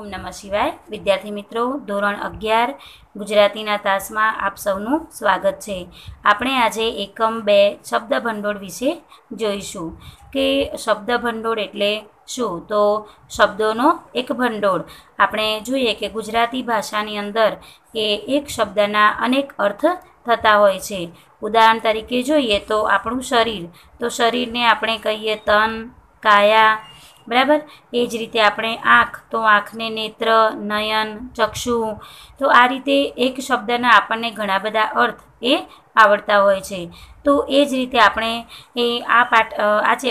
ઓમ નમઃ શિવાય વિદ્યાર્થી મિત્રો ધોરણ અગિયાર ગુજરાતીના તાસમાં આપ સૌનું સ્વાગત છે આપણે આજે એકમ બે શબ્દ ભંડોળ વિશે જોઈશું કે શબ્દ ભંડોળ એટલે શું તો શબ્દોનો એક ભંડોળ આપણે જોઈએ કે ગુજરાતી ભાષાની અંદર એ એક શબ્દના અનેક અર્થ થતા હોય છે ઉદાહરણ તરીકે જોઈએ તો આપણું શરીર તો શરીરને આપણે કહીએ તન કાયા બરાબર એ જ રીતે આપણે આંખ તો આંખને નેત્ર નયન ચક્ષુ તો આ રીતે એક શબ્દના આપણને ઘણા બધા અર્થ એ આવડતા હોય છે તો એ જ રીતે આપણે એ આ પાઠ આ જે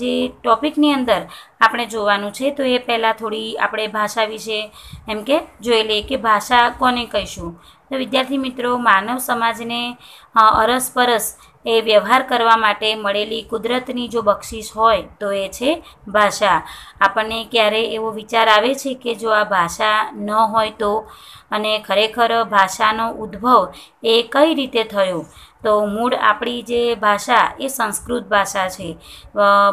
જે ટૉપિકની અંદર આપણે જોવાનું છે તો એ પહેલાં થોડી આપણે ભાષા વિશે એમ કે જોઈ લઈએ કે ભાષા કોને કહીશું તો વિદ્યાર્થી મિત્રો માનવ સમાજને અરસપરસ એ વ્યવહાર કરવા માટે મળેલી કુદરતની જો બક્ષિસ હોય તો એ છે ભાષા આપણને ક્યારે એવો વિચાર આવે છે કે જો આ ભાષા ન હોય તો અને ખરેખર ભાષાનો ઉદ્ભવ એ કઈ રીતે થયો તો મૂળ આપણી જે ભાષા એ સંસ્કૃત ભાષા છે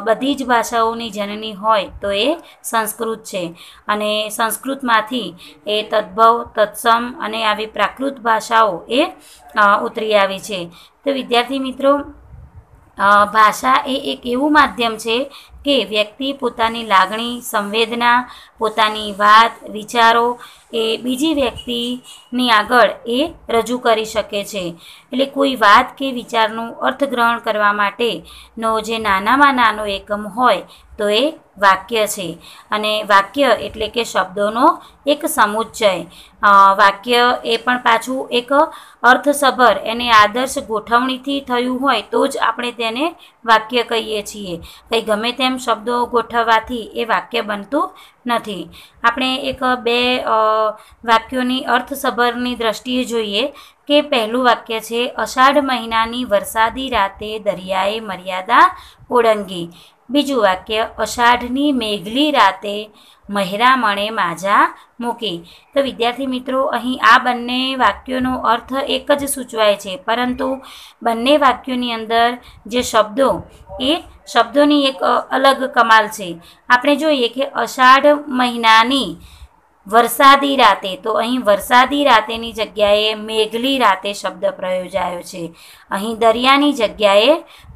બધી જ ભાષાઓની જનની હોય તો એ સંસ્કૃત છે અને સંસ્કૃતમાંથી એ તદ્ભવ તત્સમ અને આવી પ્રાકૃત ભાષાઓ એ ઉતરી આવી છે તો વિદ્યાર્થી મિત્રો ભાષા એ એક એવું માધ્યમ છે કે વ્યક્તિ પોતાની લાગણી સંવેદના પોતાની વાત વિચારો એ બીજી વ્યક્તિની આગળ એ રજૂ કરી શકે છે એટલે કોઈ વાત કે વિચારનું અર્થગ્રહણ કરવા માટેનો જે નાનામાં નાનો એકમ હોય તો એ વાક્ય છે અને વાક્ય એટલે કે શબ્દોનો એક સમુચ્ચય વાક્ય એ પણ પાછું એક અર્થસભર એને આદર્શ ગોઠવણીથી થયું હોય તો જ આપણે તેને વાક્ય કહીએ છીએ કંઈ ગમે તેમ શબ્દો ગોઠવવાથી એ વાક્ય બનતું નથી આપણે એક બે વાક્યોની અર્થસભરની દ્રષ્ટિએ જોઈએ કે પહેલું વાક્ય છે અષાઢ મહિનાની વરસાદી રાતે દરિયાએ મર્યાદા ઓળંગી બીજું વાક્ય અષાઢની મેઘલી રાતે મહેરામણે માજા મૂકી તો વિદ્યાર્થી મિત્રો અહીં આ બંને વાક્યોનો અર્થ એક જ સૂચવાય છે પરંતુ બંને વાક્યોની અંદર જે શબ્દો એ શબ્દોની એક અલગ કમાલ છે આપણે જોઈએ કે અષાઢ મહિનાની વરસાદી રાતે તો અહીં વરસાદી રાતેની જગ્યાએ મેઘલી રાતે શબ્દ પ્રયોજાયો છે અહીં દરિયાની જગ્યાએ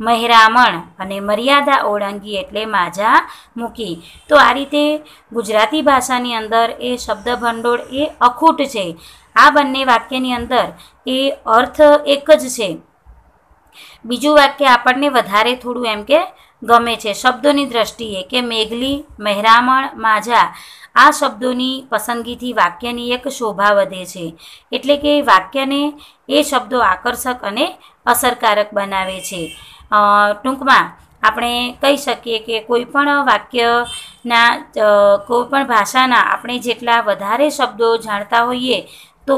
મહેરામણ અને મર્યાદા ઓળંગી એટલે માજા મૂકી તો આ રીતે ગુજરાતી ભાષાની અંદર એ શબ્દ ભંડોળ એ અખૂટ છે આ બંને વાક્યની અંદર એ અર્થ એક જ છે બીજું વાક્ય આપણને વધારે થોડું એમ કે ગમે છે શબ્દોની દ્રષ્ટિએ કે મેઘલી મહેરામણ માજા આ શબ્દોની પસંદગીથી વાક્યની એક શોભા વધે છે એટલે કે વાક્યને એ શબ્દો આકર્ષક અને અસરકારક બનાવે છે ટૂંકમાં આપણે કહી શકીએ કે કોઈપણ વાક્યના કોઈપણ ભાષાના આપણે જેટલા વધારે શબ્દો જાણતા હોઈએ તો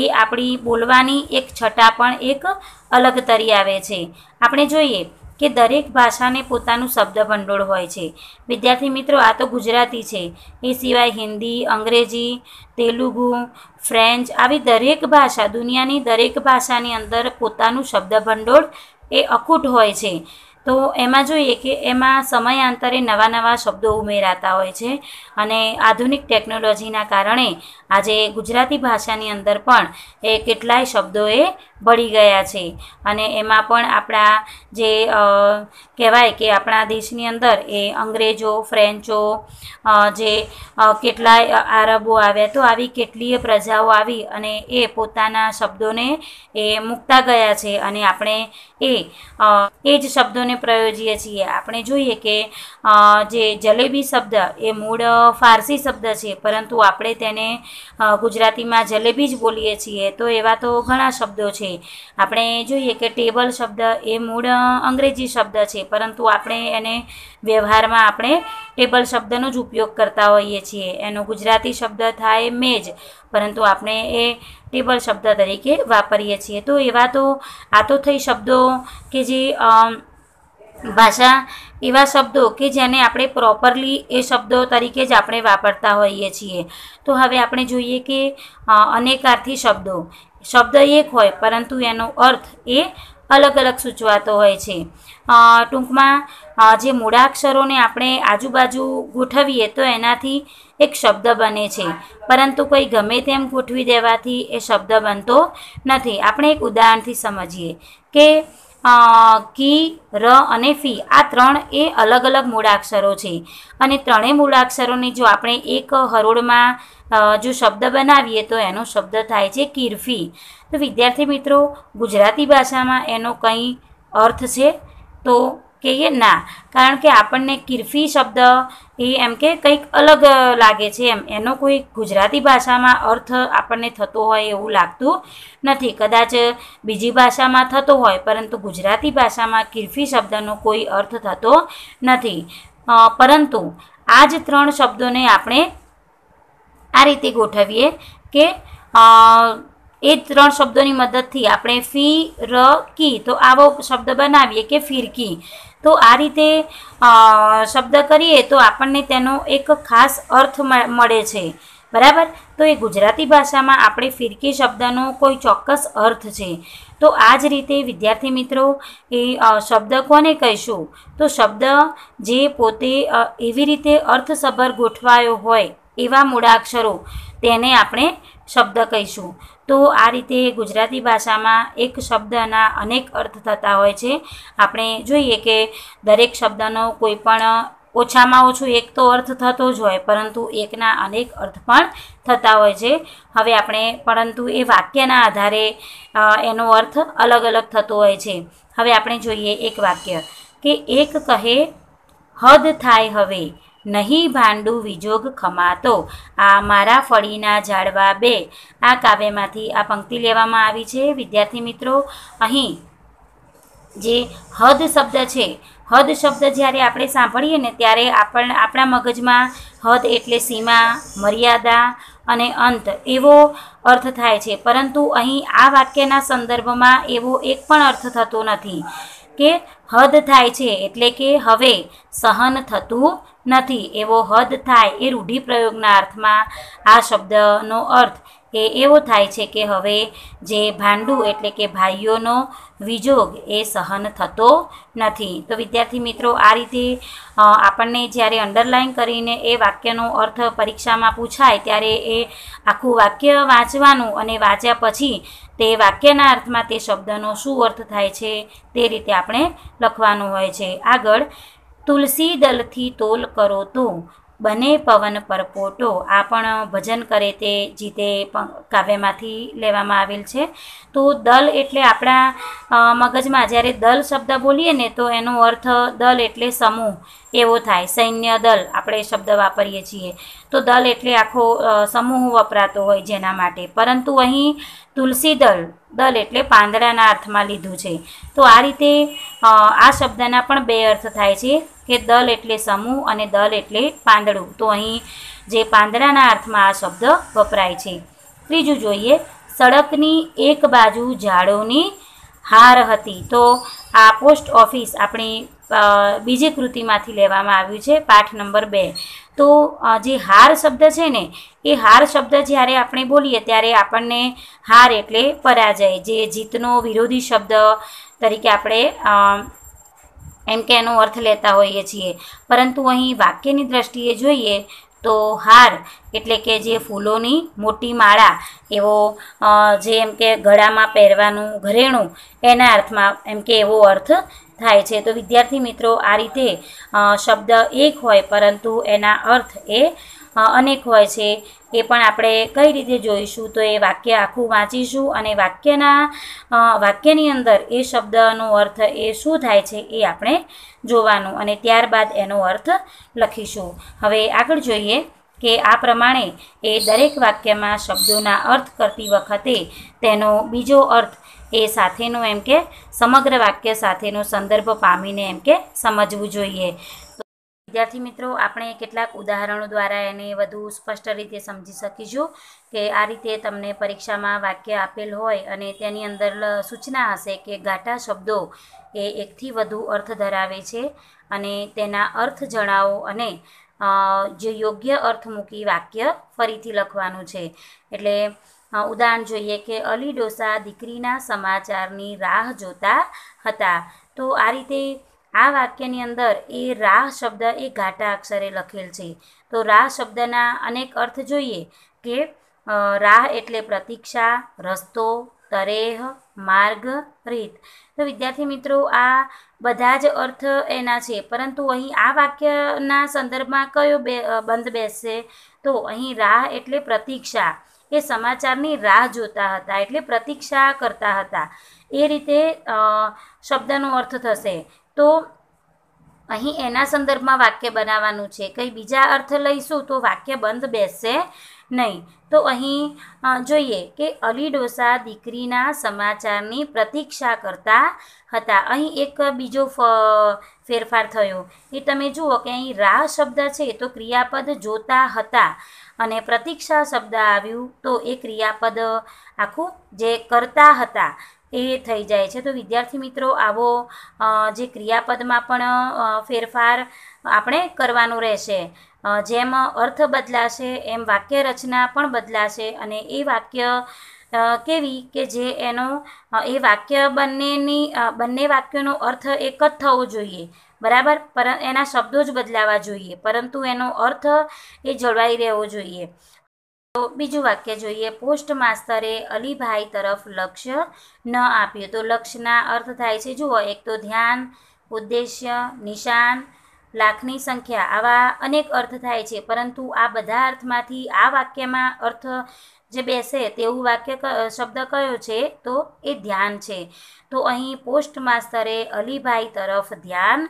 એ આપણી બોલવાની એક છટા પણ એક અલગ તરી આવે છે આપણે જોઈએ કે દરેક ભાષાને પોતાનું શબ્દભંડોળ હોય છે વિદ્યાર્થી મિત્રો આ તો ગુજરાતી છે એ સિવાય હિન્દી અંગ્રેજી તેલુગુ ફ્રેન્ચ આવી દરેક ભાષા દુનિયાની દરેક ભાષાની અંદર પોતાનું શબ્દભંડોળ એ અખૂટ હોય છે તો એમાં જોઈએ કે એમાં સમયાંતરે નવા નવા શબ્દો ઉમેરાતા હોય છે અને આધુનિક ટેકનોલોજીના કારણે આજે ગુજરાતી ભાષાની અંદર પણ એ કેટલાય શબ્દોએ ભળી ગયા છે અને એમાં પણ આપણા જે કહેવાય કે આપણા દેશની અંદર એ અંગ્રેજો ફ્રેન્ચો જે કેટલાય આરબો આવ્યા તો આવી કેટલીય પ્રજાઓ આવી અને એ પોતાના શબ્દોને એ મૂકતા ગયા છે અને આપણે એ એ જ શબ્દોને પ્રયોજીએ છીએ આપણે જોઈએ કે જે જલેબી શબ્દ એ મૂળ ફારસી શબ્દ છે પરંતુ આપણે તેને ગુજરાતીમાં જલેબી જ બોલીએ છીએ તો એવા તો ઘણા શબ્દો છે છે આપણે જોઈએ કે ટેબલ શબ્દ એ મૂળ અંગ્રેજી શબ્દ છે પરંતુ આપણે એને વ્યવહારમાં આપણે ટેબલ શબ્દનો જ ઉપયોગ કરતા હોઈએ છીએ એનો ગુજરાતી શબ્દ થાય મેજ પરંતુ આપણે એ ટેબલ શબ્દ તરીકે વાપરીએ છીએ તો એવા તો આ તો થઈ શબ્દો કે જે ભાષા એવા શબ્દો કે જેને આપણે પ્રોપરલી એ શબ્દો તરીકે જ આપણે વાપરતા હોઈએ છીએ તો હવે આપણે જોઈએ કે અનેકાર્થી શબ્દો શબ્દ એક હોય પરંતુ એનો અર્થ એ અલગ અલગ સૂચવાતો હોય છે ટૂંકમાં જે મૂળાક્ષરોને આપણે આજુબાજુ ગોઠવીએ તો એનાથી એક શબ્દ બને છે પરંતુ કોઈ ગમે તેમ ગોઠવી દેવાથી એ શબ્દ બનતો નથી આપણે એક ઉદાહરણથી સમજીએ કે કી ર અને ફી આ ત્રણ એ અલગ અલગ મૂળાક્ષરો છે અને ત્રણેય મૂળાક્ષરોની જો આપણે એક હરોળમાં જો શબ્દ બનાવીએ તો એનો શબ્દ થાય છે કિરફી તો વિદ્યાર્થી મિત્રો ગુજરાતી ભાષામાં એનો કંઈ અર્થ છે તો કહીએ ના કારણ કે આપણને કિરફી શબ્દ એ એમ કે કંઈક અલગ લાગે છે એમ એનો કોઈ ગુજરાતી ભાષામાં અર્થ આપણને થતો હોય એવું લાગતું નથી કદાચ બીજી ભાષામાં થતો હોય પરંતુ ગુજરાતી ભાષામાં કિરફી શબ્દનો કોઈ અર્થ થતો નથી પરંતુ આ જ ત્રણ શબ્દોને આપણે આ રીતે ગોઠવીએ કે એ ત્રણ શબ્દોની મદદથી આપણે ફી ર કી તો આવો શબ્દ બનાવીએ કે ફિરકી તો આ રીતે શબ્દ કરીએ તો આપણને તેનો એક ખાસ અર્થ મળે છે બરાબર તો એ ગુજરાતી ભાષામાં આપણે ફિરકી શબ્દનો કોઈ ચોક્કસ અર્થ છે તો આ જ રીતે વિદ્યાર્થી મિત્રો એ શબ્દ કોને કહીશું તો શબ્દ જે પોતે એવી રીતે અર્થસભર ગોઠવાયો હોય એવા મૂળાક્ષરો તેને આપણે શબ્દ કહીશું તો આ રીતે ગુજરાતી ભાષામાં એક શબ્દના અનેક અર્થ થતા હોય છે આપણે જોઈએ કે દરેક શબ્દનો કોઈ પણ ઓછામાં ઓછો એક તો અર્થ થતો જ હોય પરંતુ એકના અનેક અર્થ પણ થતા હોય છે હવે આપણે પરંતુ એ વાક્યના આધારે એનો અર્થ અલગ અલગ થતો હોય છે હવે આપણે જોઈએ એક વાક્ય કે એક કહે હદ થાય હવે નહીં ભાંડું વિજોગ ખમાતો આ મારા ફળીના ઝાડવા બે આ કાવ્યમાંથી આ પંક્તિ લેવામાં આવી છે વિદ્યાર્થી મિત્રો અહીં જે હદ શબ્દ છે હદ શબ્દ જ્યારે આપણે સાંભળીએ ને ત્યારે આપણ આપણા મગજમાં હદ એટલે સીમા મર્યાદા અને અંત એવો અર્થ થાય છે પરંતુ અહીં આ વાક્યના સંદર્ભમાં એવો એક પણ અર્થ થતો નથી કે હદ થાય છે એટલે કે હવે સહન થતું નથી એવો હદ થાય એ રૂઢિપ્રયોગના અર્થમાં આ શબ્દનો અર્થ એ એવો થાય છે કે હવે જે ભાંડુ એટલે કે ભાઈઓનો વિજોગ એ સહન થતો નથી તો વિદ્યાર્થી મિત્રો આ રીતે આપણને જ્યારે અંડરલાઈન કરીને એ વાક્યનો અર્થ પરીક્ષામાં પૂછાય ત્યારે એ આખું વાક્ય વાંચવાનું અને વાંચ્યા પછી તે વાક્યના અર્થમાં તે શબ્દનો શું અર્થ થાય છે તે રીતે આપણે લખવાનું હોય છે આગળ તુલસી દલથી તોલ કરો તો બને પવન પરપોટો આ પણ ભજન કરે તે જીતે કાવ્યમાંથી લેવામાં આવેલ છે તો દલ એટલે આપણા મગજમાં જ્યારે દલ શબ્દ બોલીએ ને તો એનો અર્થ દલ એટલે સમૂહ એવો થાય સૈન્ય દલ આપણે શબ્દ વાપરીએ છીએ તો દલ એટલે આખો સમૂહ વપરાતો હોય જેના માટે પરંતુ અહીં તુલસી દલ દલ એટલે પાંદડાના અર્થમાં લીધું છે તો આ રીતે આ શબ્દના પણ બે અર્થ થાય છે કે દલ એટલે સમૂહ અને દલ એટલે પાંદડું તો અહીં જે પાંદડાના અર્થમાં આ શબ્દ વપરાય છે ત્રીજું જોઈએ સડકની એક બાજુ ઝાડોની હાર હતી તો આ પોસ્ટ ઓફિસ આપણી બીજી કૃતિમાંથી લેવામાં આવ્યું છે પાઠ નંબર બે તો જે હાર શબ્દ છે ને એ હાર શબ્દ જ્યારે આપણે બોલીએ ત્યારે આપણને હાર એટલે પરાજય જે જીતનો વિરોધી શબ્દ તરીકે આપણે એમ કે એનો અર્થ લેતા હોઈએ છીએ પરંતુ અહીં વાક્યની દ્રષ્ટિએ જોઈએ તો હાર એટલે કે જે ફૂલોની મોટી માળા એવો જે એમ કે ગળામાં પહેરવાનું ઘરેણું એના અર્થમાં એમ કે એવો અર્થ થાય છે તો વિદ્યાર્થી મિત્રો આ રીતે શબ્દ એક હોય પરંતુ એના અર્થ એ અનેક હોય છે એ પણ આપણે કઈ રીતે જોઈશું તો એ વાક્ય આખું વાંચીશું અને વાક્યના વાક્યની અંદર એ શબ્દનો અર્થ એ શું થાય છે એ આપણે જોવાનું અને ત્યારબાદ એનો અર્થ લખીશું હવે આગળ જોઈએ કે આ પ્રમાણે એ દરેક વાક્યમાં શબ્દોના અર્થ કરતી વખતે તેનો બીજો અર્થ એ સાથેનો એમ કે સમગ્ર વાક્ય સાથેનો સંદર્ભ પામીને એમ કે સમજવું જોઈએ વિદ્યાર્થી મિત્રો આપણે કેટલાક ઉદાહરણો દ્વારા એને વધુ સ્પષ્ટ રીતે સમજી શકીશું કે આ રીતે તમને પરીક્ષામાં વાક્ય આપેલ હોય અને તેની અંદર સૂચના હશે કે ઘાટા શબ્દો એ એકથી વધુ અર્થ ધરાવે છે અને તેના અર્થ જણાવો અને જે યોગ્ય અર્થ મૂકી વાક્ય ફરીથી લખવાનું છે એટલે ઉદાહરણ જોઈએ કે અલી ડોસા દીકરીના સમાચારની રાહ જોતા હતા તો આ રીતે આ વાક્યની અંદર એ રા શબ્દ એ ઘાટા અક્ષરે લખેલ છે તો રા શબ્દના અનેક અર્થ જોઈએ કે રાહ એટલે પ્રતીક્ષા રસ્તો તરેહ માર્ગ રીત તો વિદ્યાર્થી મિત્રો આ બધા જ અર્થ એના છે પરંતુ અહીં આ વાક્યના સંદર્ભમાં કયો બે બંધ બેસશે તો અહીં રાહ એટલે પ્રતીક્ષા એ સમાચારની રાહ જોતા હતા એટલે પ્રતીક્ષા કરતા હતા એ રીતે શબ્દનો અર્થ થશે તો અહીં એના સંદર્ભમાં વાક્ય બનાવવાનું છે કંઈ બીજા અર્થ લઈશું તો વાક્ય બંધ બેસશે નહીં તો અહીં જોઈએ કે અલી ડોસા દીકરીના સમાચારની પ્રતીક્ષા કરતા હતા અહીં એક બીજો ફેરફાર થયો એ તમે જુઓ કે અહીં રાહ શબ્દ છે તો ક્રિયાપદ જોતા હતા અને પ્રતીક્ષા શબ્દ આવ્યું તો એ ક્રિયાપદ આખું જે કરતા હતા એ થઈ જાય છે તો વિદ્યાર્થી મિત્રો આવો જે ક્રિયાપદમાં પણ ફેરફાર આપણે કરવાનું રહેશે જેમ અર્થ બદલાશે એમ વાક્ય રચના પણ બદલાશે અને એ વાક્ય કેવી કે જે એનો એ વાક્ય બંનેની બંને વાક્યોનો અર્થ એક જ થવો જોઈએ બરાબર પર એના શબ્દો જ બદલાવા જોઈએ પરંતુ એનો અર્થ એ જળવાઈ રહેવો જોઈએ બીજું વાક્ય જોઈએ પોસ્ટ માસ્તરે અલીભાઈ તરફ લક્ષ્ય ન આપ્યું તો લક્ષ્યના અર્થ થાય છે જુઓ એક તો ધ્યાન ઉદ્દેશ્ય નિશાન લાખની સંખ્યા આવા અનેક અર્થ થાય છે પરંતુ આ બધા અર્થમાંથી આ વાક્યમાં અર્થ જે બેસે તેવું વાક્ય શબ્દ કયો છે તો એ ધ્યાન છે તો અહીં પોસ્ટ માસ્તરે અલીભાઈ તરફ ધ્યાન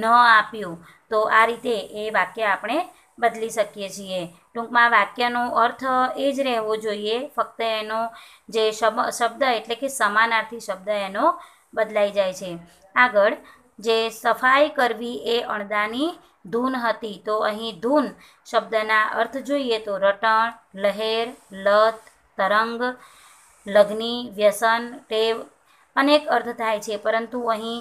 ન આપ્યું તો આ રીતે એ વાક્ય આપણે બદલી શકીએ છીએ ટૂંકમાં વાક્યનો અર્થ એ જ રહેવો જોઈએ ફક્ત એનો જે શબ્દ એટલે કે સમાનાર્થી શબ્દ એનો બદલાઈ જાય છે આગળ જે સફાઈ કરવી એ અણદાની ધૂન હતી તો અહીં ધૂન શબ્દના અર્થ જોઈએ તો રટણ લહેર લત તરંગ લગ્નિ વ્યસન ટેવ અનેક અર્થ થાય છે પરંતુ અહીં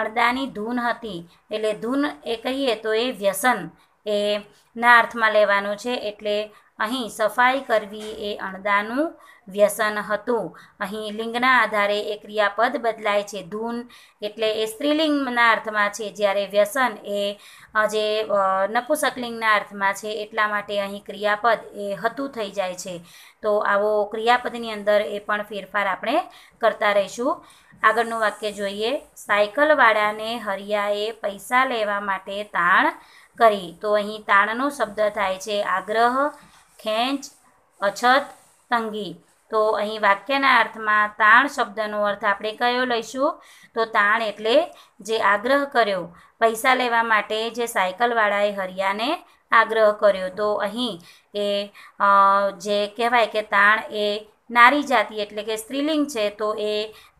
અડદાની ધૂન હતી એટલે ધૂન એ કહીએ તો એ વ્યસન એ ના અર્થમાં લેવાનું છે એટલે અહીં સફાઈ કરવી એ અણદાનું વ્યસન હતું અહીં લિંગના આધારે એ ક્રિયાપદ બદલાય છે ધૂન એટલે એ સ્ત્રીલિંગના અર્થમાં છે જ્યારે વ્યસન એ જે નપુસકલિંગના અર્થમાં છે એટલા માટે અહીં ક્રિયાપદ એ હતું થઈ જાય છે તો આવો ક્રિયાપદની અંદર એ પણ ફેરફાર આપણે કરતા રહીશું આગળનું વાક્ય જોઈએ સાયકલવાળાને હરિયાએ પૈસા લેવા માટે તાણ કરી તો અહીં તાણનો શબ્દ થાય છે આગ્રહ ખેંચ અછત તંગી તો અહીં વાક્યના અર્થમાં તાણ શબ્દનો અર્થ આપણે કયો લઈશું તો તાણ એટલે જે આગ્રહ કર્યો પૈસા લેવા માટે જે સાયકલવાળાએ હરિયાને આગ્રહ કર્યો તો અહીં એ જે કહેવાય કે તાણ એ નારી જાતિ એટલે કે સ્ત્રીલિંગ છે તો એ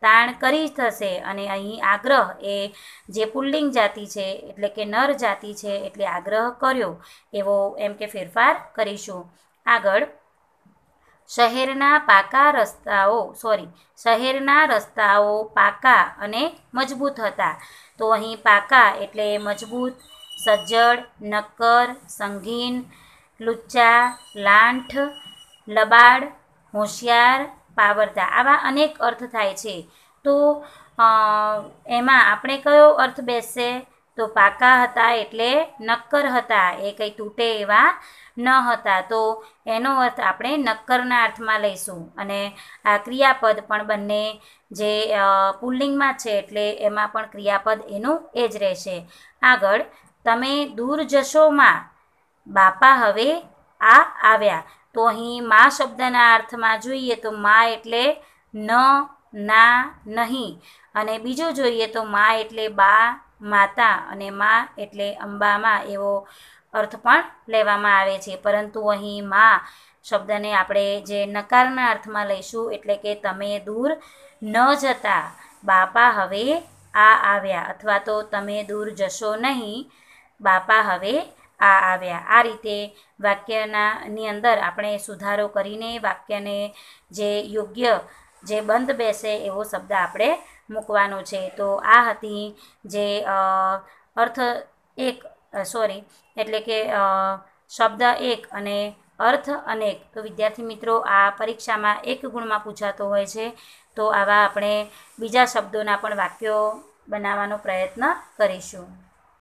તાણ કરી થશે અને અહીં આગ્રહ એ જે પુલ્લિંગ જાતિ છે એટલે કે નર જાતિ છે એટલે આગ્રહ કર્યો એવો એમ કે ફેરફાર કરીશું આગળ શહેરના પાકા રસ્તાઓ સોરી શહેરના રસ્તાઓ પાકા અને મજબૂત હતા તો અહીં પાકા એટલે મજબૂત સજ્જડ નક્કર સંગીન લુચ્ચા લાંઠ લબાડ હોશિયાર પાવરતા આવા અનેક અર્થ થાય છે તો એમાં આપણે કયો અર્થ બેસશે તો પાકા હતા એટલે નક્કર હતા એ કંઈ તૂટે એવા ન હતા તો એનો અર્થ આપણે નક્કરના અર્થમાં લઈશું અને આ ક્રિયાપદ પણ બંને જે પુલ્લિંગમાં છે એટલે એમાં પણ ક્રિયાપદ એનું એ જ રહેશે આગળ તમે દૂર જશોમાં બાપા હવે આ આવ્યા તો અહીં મા શબ્દના અર્થમાં જોઈએ તો મા એટલે ન ના નહીં અને બીજું જોઈએ તો મા એટલે બા માતા અને મા એટલે અંબામાં એવો અર્થ પણ લેવામાં આવે છે પરંતુ અહીં મા શબ્દને આપણે જે નકારના અર્થમાં લઈશું એટલે કે તમે દૂર ન જતા બાપા હવે આ આવ્યા અથવા તો તમે દૂર જશો નહીં બાપા હવે આ આવ્યા આ રીતે વાક્યનાની અંદર આપણે સુધારો કરીને વાક્યને જે યોગ્ય જે બંધ બેસે એવો શબ્દ આપણે મૂકવાનો છે તો આ હતી જે અર્થ એક સોરી એટલે કે શબ્દ એક અને અર્થ અનેક તો વિદ્યાર્થી મિત્રો આ પરીક્ષામાં એક ગુણમાં પૂછાતો હોય છે તો આવા આપણે બીજા શબ્દોના પણ વાક્યો બનાવવાનો પ્રયત્ન કરીશું